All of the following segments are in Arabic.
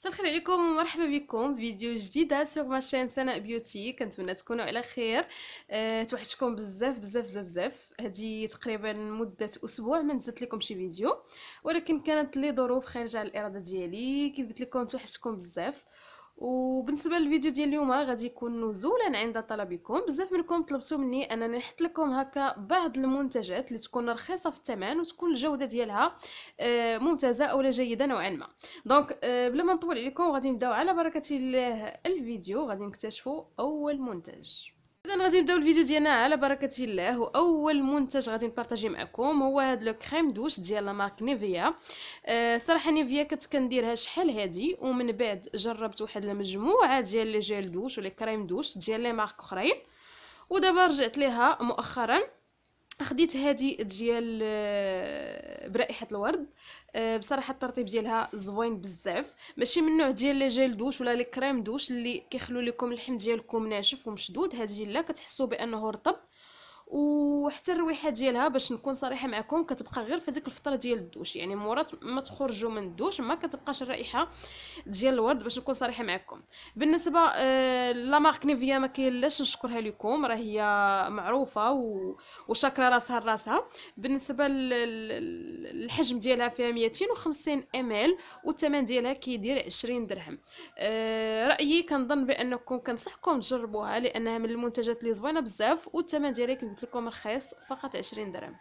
مساء الخير عليكم ومرحبا بكم فيديو جديده سوق ماشين سناء بيوتي كنتمنى تكونوا على خير أه توحشكم بزاف بزاف بزاف بزاف هذه تقريبا مده اسبوع ما نزلت لكم شي فيديو ولكن كانت لي ظروف خارجه على الاراده ديالي كيف قلت لكم توحشتكم بزاف وبالنسبه للفيديو ديال اليوم آه، غادي يكون نزولا عند طلبكم بزاف منكم طلبتوا مني انني نحط لكم هكا بعض المنتجات اللي تكون رخيصه في الثمن وتكون الجوده ديالها آه، ممتازه اولا جيده نوعا ما دونك آه، بلا ما نطول عليكم غادي نبداو على بركه الله الفيديو غادي نكتشفوا اول منتج اذا غادي نبداو الفيديو ديالنا على بركه الله واول منتج غادي نبارطاجي معكم هو هاد لو كريم دوش ديال لا مارك نيفيا أه صراحه نيفيا كنت كنديرها شحال هادي ومن بعد جربت واحد المجموعه ديال لي جيل دوش ولي كريم دوش ديال لي مارك اخرين ودابا رجعت ليها مؤخرا خديت هذه ديال آه، برائحه الورد آه، بصراحه الترطيب ديالها زوين بزاف ماشي من نوع ديال لي جيل دوش ولا لي كريم دوش اللي كيخلو لكم الحم ديالكم ناشف ومشدود هذه لا كتحسوا بانه رطب وحتى الرويحه ديالها باش نكون صريحه معكم كتبقى غير في ديك الفتره ديال الدوش يعني مورا ما تخرجوا من الدوش ما كتبقاش الرائحه ديال الورد باش نكون صريحه معكم بالنسبه آه لا مارك نيفيا ما كاينلاش نشكرها لكم راه هي معروفه و... وشاكره راسها راسها بالنسبه للحجم ديالها فيها 250 ال والثمن ديالها كيدير 20 درهم آه رايي كنظن بانكم كنصحكم تجربوها لانها من المنتجات اللي زوينه بزاف والثمن ديالها قلت لكم رخيص فقط 20 درهم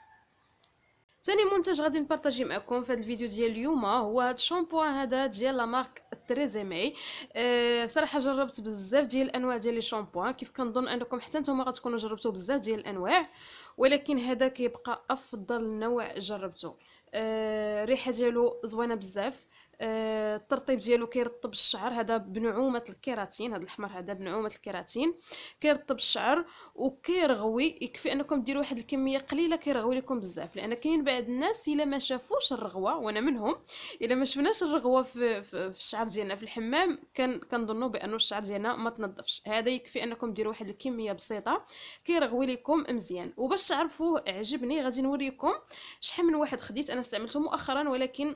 ثاني منتج غادي نبارطاجي معكم في هذا الفيديو ديال اليوم هو هذا الشامبو هذا ديال لا مارك تريزيمي أه بصراحه جربت بزاف ديال الانواع ديال لي شامبو كيف كنظن انكم حتى نتوما غتكونوا جربتوا بزاف ديال الانواع ولكن هذا كيبقى افضل نوع جربته أه ريحه ديالو زوينه بزاف آه، الترطيب ديالو كيرطب الشعر هذا بنعومه الكيراتين هذا الاحمر هذا بنعومه الكيراتين كيرطب الشعر وكيرغوي يكفي انكم ديروا واحد الكميه قليله كيرغوي لكم بزاف لان كاين بعض الناس الا ما شافوش الرغوه وانا منهم الا ما شفناش الرغوه في, في, في الشعر ديالنا في الحمام كان كنظنوا بانه الشعر ديالنا ما تنظفش هذا يكفي انكم ديروا واحد الكميه بسيطه كيرغوي لكم مزيان وباش تعرفوه عجبني غادي نوريكم شحال من واحد خديت انا استعملته مؤخرا ولكن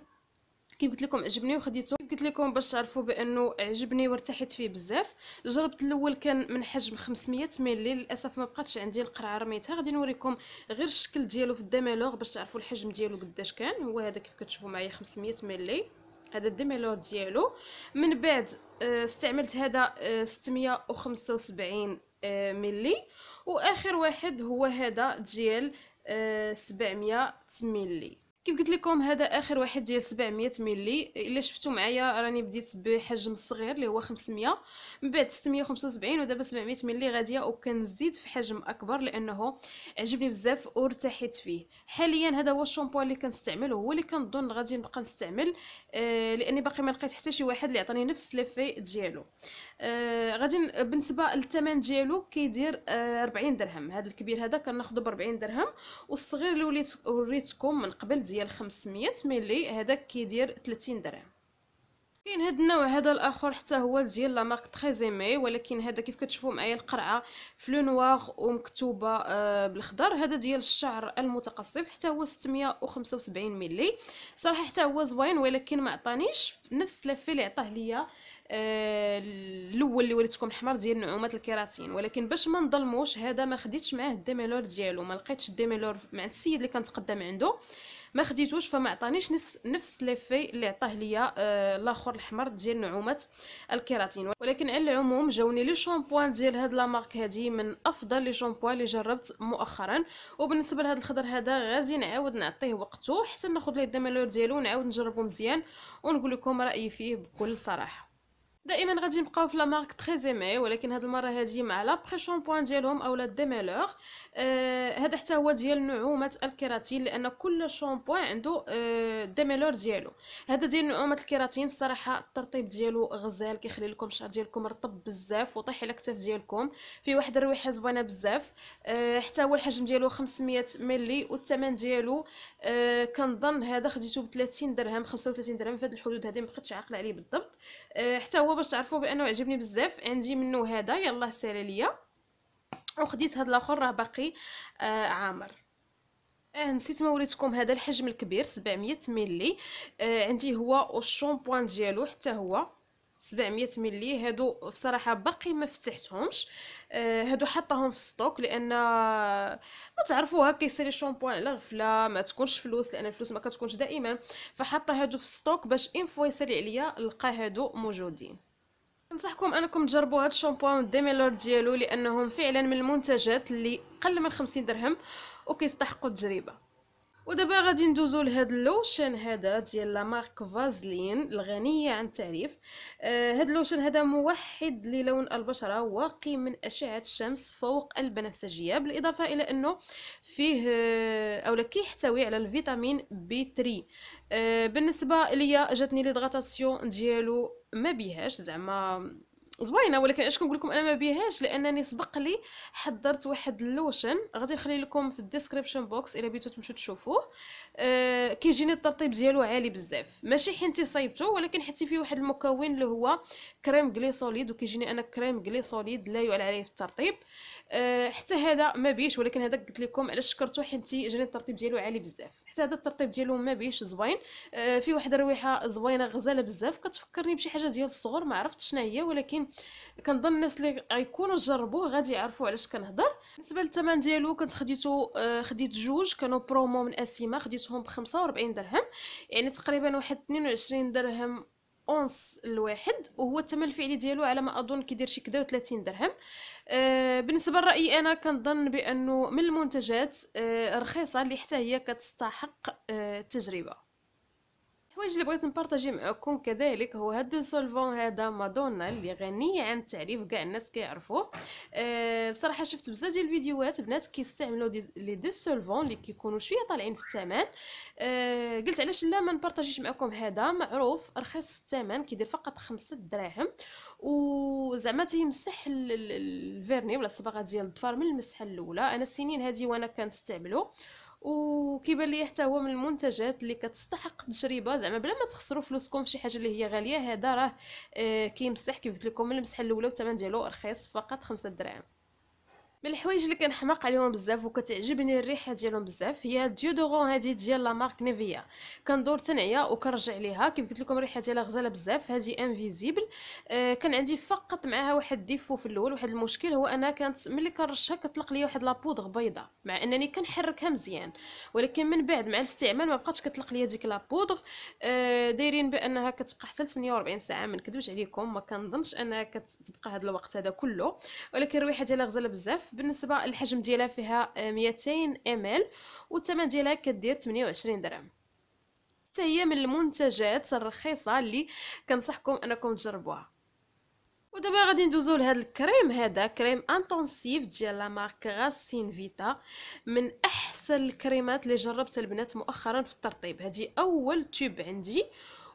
كيف قلت لكم عجبني وخديته كيف قلت لكم باش تعرفوا بانه عجبني وارتحت فيه بزاف جربت الاول كان من حجم 500 ملي للاسف ما بقاتش عندي القرعه رميتها غادي نوريكم غير الشكل ديالو في الديميلوغ باش تعرفوا الحجم ديالو قداش كان هو هذا كيف كتشوفوا معايا 500 ملي هذا الديميلور ديالو من بعد آه، استعملت هذا 675 آه، آه، ملي واخر واحد هو هذا ديال 700 ملي كيف قلت لكم هذا اخر واحد ديال 700 ملي الا شفتوا معايا راني بديت بحجم صغير اللي هو 500 من بعد 675 ودابا 700 ملي غاديه وكنزيد في حجم اكبر لانه عجبني بزاف وارتحيت فيه حاليا هذا هو الشامبو اللي كنستعمل هو اللي كنظن غادي نبقى نستعمل آه لاني باقي ما لقيت حتى شي واحد اللي عطاني نفس لافي ديالو آه غادي بالنسبه للثمن ديالو كيدير آه 40 درهم هذا الكبير هذا كناخذه ب 40 درهم والصغير اللي وليت وريتكم من قبل ديال 500 ملي هذا كيدير 30 درهم كاين هاد النوع هذا الاخر حتى هو ديال لا مارك تريزيمي ولكن هذا كيف كتشوفوا معايا القرعه فلو نوار ومكتوبه آه، بالخضر هذا ديال الشعر المتقصف حتى هو 675 ملي صراحه حتى هو زوين ولكن ما عطانيش نفس لافي اللي عطاه ليا آه، الاول اللي وريتكم الحمر ديال نعومه الكيراتين ولكن باش ما نظلموش هذا ما خديتش معاه الديميلور ديالو ما لقيتش الديميلور مع السيد اللي كنتقدم عنده ما خديتوش فما عطانيش نفس نفس ليفي اللي عطاه ليا آه الاخر الاحمر ديال نعومه الكيراتين ولكن على العموم جاوني لي شامبوان ديال هاد لا مارك هادي من افضل لي شامبوان اللي جربت مؤخرا وبالنسبه لهاد الخضر هذا غادي نعاود نعطيه وقته حتى ناخذ ليه الدمالور ديالو ونعاود نجربو مزيان ونقول لكم رايي فيه بكل صراحه دائما غادي نبقاو في لا مارك تري زيمي ولكن هاد المره هادي مع لا بري شامبوان ديالهم اولا دي ميلور آه، هذا حتى هو ديال نعومه الكيراتين لان كل شامبوان عنده آه ميلور ديالو هذا ديال نعومه الكيراتين الصراحه الترطيب ديالو غزال كيخلي لكم الشعر ديالكم رطب بزاف وطيح على الكتف ديالكم فيه واحد الريحه زوينه بزاف آه حتى هو الحجم ديالو 500 ملي والثمن ديالو آه كنظن هذا خديته ب 30 درهم 35 درهم في هذه الحدود هذه بقيتش عاقله عليه بالضبط آه حتى هو باش تعرفوا بانه عجبني بزاف عندي منه هذا يلاه سالي ليا وخديت هذا الاخر راه باقي آه عامر اه نسيت ما وريتكم هذا الحجم الكبير 700 ملي آه عندي هو والشامبوان ديالو حتى هو 700 ملي هادو بصراحه باقي ما فتحتهمش آه، هادو حطاهم في ستوك لان ما تعرفوا هكا يسالي على غفله ما تكونش فلوس لان الفلوس ما كتكونش دائما فحط هادو في ستوك باش ان فوا يسالي عليا نلقى هادو موجودين ننصحكم انكم تجربوا هاد الشامبوان ديميلور ديالو لانهم فعلا من المنتجات اللي قل من 50 درهم وكيستحقوا التجربه ودابا غادي ندوزو لهاد اللوشن هذا ديال لا مارك فازلين الغنيه عن التعريف آه هاد اللوشن هذا موحد للون البشره واقي من اشعه الشمس فوق البنفسجيه بالاضافه الى انه فيه آه اولا كيحتوي على الفيتامين بي 3 آه بالنسبه ليا جاتني ليدغاتاسيون ديالو ما بيهاش زعما زوينه ولكن اش كنقول لكم انا ما بيهاش لانني سبق لي حضرت واحد اللوشن غادي نخلي لكم في الديسكريبشن بوكس الا بغيتو تمشيو تشوفوه أه كيجيني الترطيب ديالو عالي بزاف ماشي حنتي صايبته ولكن حيت فيه واحد المكون اللي هو كريم غليسوليد وكيجيني انا كريم غليسوليد لا يعلى عليه في الترطيب أه حتى هذا ما بيش ولكن هذا قلت لكم علاش شكرتو حيت جاني الترطيب ديالو عالي بزاف حتى هذا الترطيب ديالو ما بيش زوين أه فيه واحد الريحه زوينه غزاله بزاف كتفكرني بشي حاجه ديال الصغر ما عرفتش شنو هي ولكن كنظن الناس اللي غيكونوا جربوه غادي يعرفوا علاش كنهضر بالنسبه للثمن ديالو كنت خديتو آه، خديت جوج كانوا برومو من اسيما خديتهم ب 45 درهم يعني تقريبا واحد 22 درهم اونس الواحد وهو الثمن الفعلي ديالو على ما اظن كيدير شي كدا و30 درهم أه بالنسبه لرايي انا كنظن بانه من المنتجات أه رخيصه اللي حتى هي كتستحق أه التجربه الحوايج اللي بغيت نبارطاجي معكم كذلك هو هاد سولفون هذا مادونا اللي غنية عن التعريف كاع الناس كيعرفوه أه بصراحه شفت بزاف ديال الفيديوهات بنات كيستعملوا لي دو سولفون اللي كيكونوا شويه طالعين في الثمن أه قلت علاش لا ما نبارطاجيش معكم هذا معروف رخيص في الثمن كيدير فقط خمسة دراهم وزعما تيمسح الفيرني ولا الصباغه ديال الظفر من المسحه الاولى انا السنين هذه وانا كنستعملو وكيبان ليا حتى هو من المنتجات اللي كتستحق تجربه زعما بلا ما تخسروا فلوسكم في شي حاجه اللي هي غاليه هذا راه كيمسح كيف قلت لكم المسحه الاولى والثمن ديالو رخيص فقط خمسة دراهم من الحوايج اللي كنحماق عليهم بزاف وكتعجبني الريحه ديالهم بزاف هي ديودوغون هادي ديال لا مارك نيفيا كندور تنعيا وكنرجع ليها كيف قلت لكم الريحه ديالها غزاله بزاف هادي انفيزيبل آه كان عندي فقط معاها واحد ديفو في الاول واحد المشكل هو انا كانت ملي كنرشها كطلق لي واحد لابودغ بيضاء مع انني كنحركها مزيان ولكن من بعد مع الاستعمال ما بقاتش كطلق لي ديك لابودغ آه دايرين بانها كتبقى حتى 48 ساعه ما نكذبش عليكم ما كنظنش انها كتبقى هذا الوقت هذا كله ولكن الريحه ديالها غزاله بزاف بالنسبه الحجم ديالها فيها 200 آه، مل والثمن ديالها كدير 28 درهم حتى هي من المنتجات الرخيصه اللي كنصحكم انكم تجربوها ودابا غادي ندوزو لهذا الكريم هذا كريم انتونسيف ديال لا مارك غاسين فيتا من احسن الكريمات اللي جربتها البنات مؤخرا في الترطيب هذه اول تيوب عندي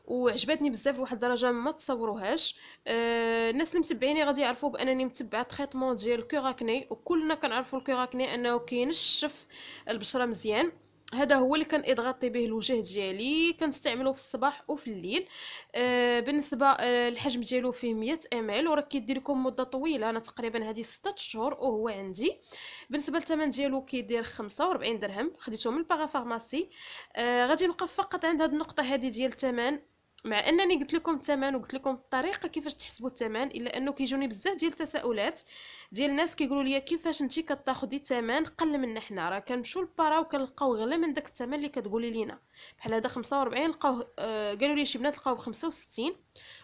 وعجبتني بزاف لواحد الدرجه ما تصوروهاش أه الناس اللي متبعيني غادي يعرفوا بانني متبعه تريتمون ديال الكوراكني وكلنا كنعرفوا الكوراكني انه كينشف البشره مزيان هذا هو اللي كان اضغطي به الوجه ديالي كنستعمله في الصباح وفي الليل آه بالنسبه آه الحجم ديالو فيه 100 ال وراه كيدير لكم مده طويله انا تقريبا هذه 6 شهور وهو عندي بالنسبه للثمن ديالو كيدير 45 درهم خديته من الباغا فارماسي آه غادي نوقف فقط عند هذه النقطه هذه ديال الثمن مع انني قلت لكم الثمن وقلت لكم الطريقه كيفاش تحسبوا الثمن الا انه كيجوني بزاف ديال التساؤلات ديال الناس كيقولوا لي كيفاش انت كتاخدي الثمن قل منا حنا راه كنمشيو للبارا وكنلقاو غلا من داك الثمن اللي كتقولي لينا بحال هذا 45 لقاوه آه قالوا لي شي بنات لقاوه ب 65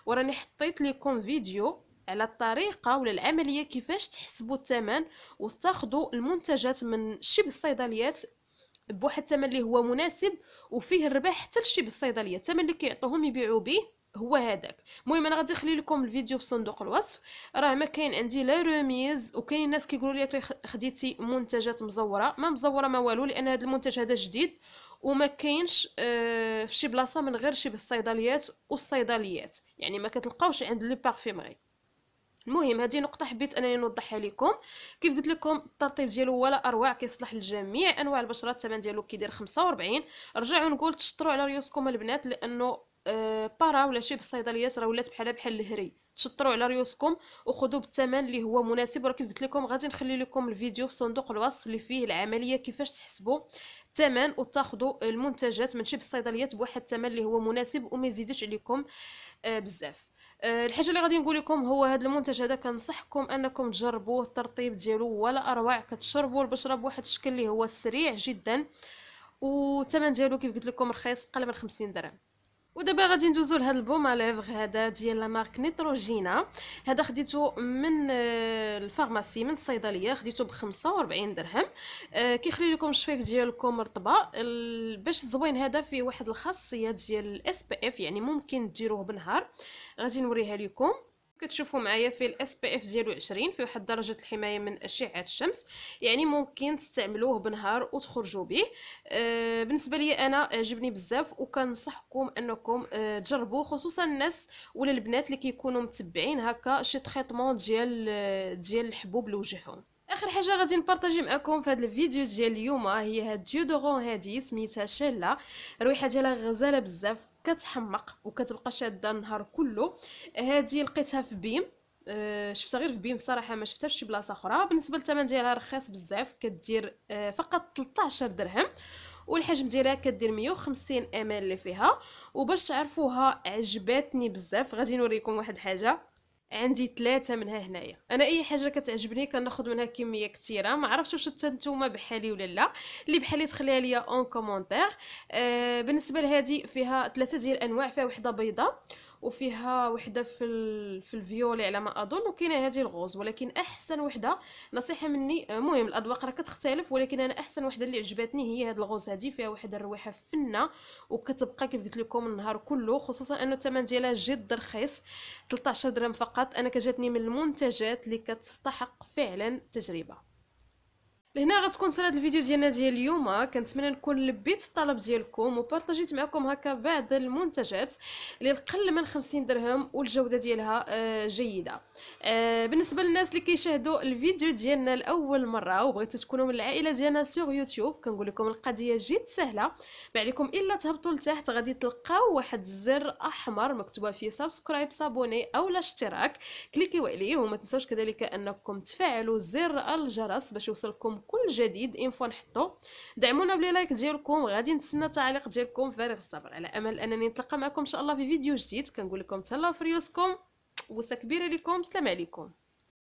وراني حطيت لكم فيديو على الطريقه ولا العمليه كيفاش تحسبوا الثمن وتاخذوا المنتجات من شبه الصيدليات بواحد الثمن اللي هو مناسب وفيه الربح حتى لشي بالصيدليه الثمن اللي كيعطوهم يبيعوا به هو هذاك المهم انا غادي نخلي لكم الفيديو في صندوق الوصف راه ما كاين عندي لا روميز وكاين الناس كيقولوا لي خديتي منتجات مزوره ما مزوره ما والو لان هذا المنتج هذا جديد وما كاينش آه في شي بلاصه من غير شي بالصيدليات والصيدليات يعني ما كتلقاوش عند لي بارفيمري المهم هذه نقطه حبيت انني نوضحها لكم كيف قلت لكم الترطيب ديالو ولا اروع كيصلح لجميع انواع البشره الثمن ديالو كيدير 45 رجعوا نقول تشطروا على ريوسكم البنات لانه آه بارا ولا شي بالصيدليات راه ولات بحالها بحال الهري تشطروا على ريوسكم وخذوا بالثمن اللي هو مناسب وكيف كيف قلت لكم غادي نخلي لكم الفيديو في صندوق الوصف اللي فيه العمليه كيفاش تحسبوا الثمن وتاخذوا المنتجات من شي بالصيدليات بواحد الثمن اللي هو مناسب وما يزيدش عليكم آه بزاف آه، الحاجه اللي غادي نقول لكم هو هذا المنتج هذا كنصحكم انكم تجربوه الترطيب ديالو ولا اروع كتشربوا البشره بواحد الشكل اللي هو سريع جدا والثمن ديالو كيف قلت لكم رخيص قل من 50 درهم ودابا غادي ندوزو لهاد البوم ليفغ هذا ديال لا مارك نيتروجينا هذا خديته من آه، الفارماسي من الصيدليه خديته ب 45 درهم أه كيخلي لكم الشفيف ديالكم رطبه باش الزوين هذا فيه واحد الخاصيه ديال الاس بي اف يعني ممكن ديروه بنهار غادي نوريها لكم كتشوفوا معايا فيه الاس بي اف ديالو 20 فيه واحد درجه الحمايه من اشعه الشمس يعني ممكن تستعملوه بنهار وتخرجوا به آه بالنسبه لي انا عجبني بزاف وكنصحكم انكم آه تجربوه خصوصا الناس ولا البنات اللي كيكونوا متبعين هكا شي تريتمون ديال آه، ديال الحبوب لوجههم اخر حاجه غادي نبارطاجي معكم في هذا الفيديو ديال اليوم آه، هي هاد ديودورون هادي سميتها شيلا الريحه ديالها غزاله بزاف كتحمق وكتبقى شاده النهار كله هادي لقيتها في بيم أه شفتها غير في بيم صراحه ما شفتهاش شي بلاصه اخرى بالنسبه للثمن ديالها رخيص بزاف كدير أه فقط 13 درهم والحجم ديالها كدير 150 ام اللي فيها وباش تعرفوها عجبتني بزاف غادي نوريكم واحد الحاجه عندي ثلاثه منها هنايا انا اي حاجه كتعجبني كناخذ منها كميه كثيره ما عرفتش واش نتوما بحالي ولا لا اللي بحالي تخليها ليا اون كومونتير آه بالنسبه لهذه فيها ثلاثه ديال الانواع فيها وحده بيضاء وفيها وحده في ال... في الفيولي على ما اظن وكاينه هذه الغوز ولكن احسن وحده نصيحه مني المهم الاذواق راه كتختلف ولكن انا احسن وحده اللي عجبتني هي هذه الغوز هذه فيها واحد الرويحه فنه وكتبقى كيف قلت لكم النهار كله خصوصا انه الثمن ديالها جد رخيص 13 درهم فقط انا كجاتني من المنتجات اللي كتستحق فعلا التجربه لهنا غتكون صلات الفيديو ديالنا ديال اليوم كنتمنى نكون لبيت الطلب ديالكم وبارطاجيت معكم هكا بعض المنتجات اللي القل من 50 درهم والجوده ديالها آه، جيده آه، بالنسبه للناس اللي كيشاهدوا الفيديو ديالنا لاول مره وبغيتوا تكونوا من العائله ديالنا سوغ يوتيوب كنقول لكم القضيه جد سهله ما عليكم الا تهبطوا لتحت غادي تلقاو واحد الزر احمر مكتوبه فيه سبسكرايب صابوني اولا اشتراك كليكيو عليه وما تنساوش كذلك انكم تفعلوا زر الجرس باش يوصلكم كل جديد انفو فوا نحطو دعمونا بلي لايك ديالكم غادي نتسنى تعليق ديالكم فارغ الصبر على امل انني نتلقى معكم ان شاء الله في فيديو جديد كنقول لكم تهلاو في ريوسكم بوسه كبيره لكم سلام عليكم